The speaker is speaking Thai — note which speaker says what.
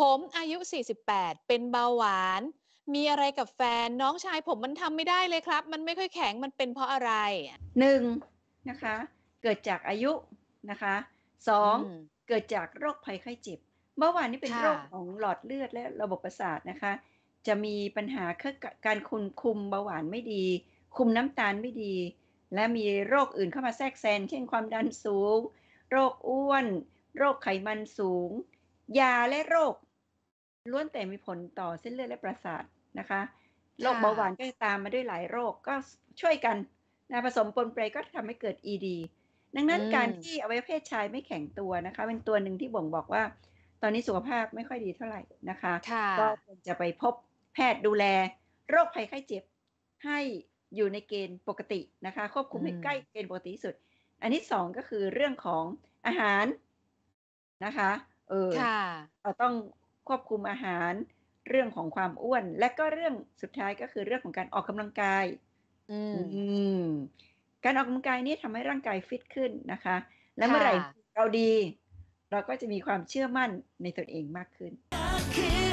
Speaker 1: ผมอายุ 48 เป็นเบาหวาน มีอะไรกับแฟนน้องชายผมมันทำไม่ได้เลยครับ มันไม่ค่อยแข็ง มันเป็นเพราะอะไรหนึ่งนะคะ เกิดจากอายุนะคะสองเกิดจากโรคภัยไข้เจ็บ เบาหวานนี่เป็นโรคของหลอดเลือดและระบบประสาทนะคะ จะมีปัญหาการคุมคุมเบาหวานไม่ดี คุมน้ำตาลไม่ดี และมีโรคอื่นเข้ามาแทรกแซง เช่นความดันสูง โรคอ้วน โรคไขมันสูง ยาและโรคล้วนแต่มีผลต่อเส้นเลือดและประสาทนะคะ โรคเบาหวานก็ตามมาด้วยหลายโรคก็ช่วยกันนะผสมปนเปก็ทำให้เกิด ED ดังนั้นการที่อวัยวะเพศชายไม่แข็งตัวนะคะ เป็นตัวหนึ่งที่บ่งบอกว่า ตอนนี้สุขภาพไม่ค่อยดีเท่าไหร่นะคะ ก็ควรจะไปพบแพทย์ดูแล โรคภัยไข้เจ็บให้อยู่ในเกณฑ์ปกตินะคะ ควบคุมให้ใกล้เกณฑ์ปกติสุด อันที่สองก็คือเรื่องของอาหารนะคะเออเราต้องควบคุมอาหาร เรื่องของความอ้วน และก็เรื่องสุดท้ายก็คือเรื่องของการออกกำลังกาย อืมการออกกำลังกายนี้ทำให้ร่างกายฟิตขึ้นนะคะ และเมื่อไหร่เราดี เราก็จะมีความเชื่อมั่นในตนเองมากขึ้น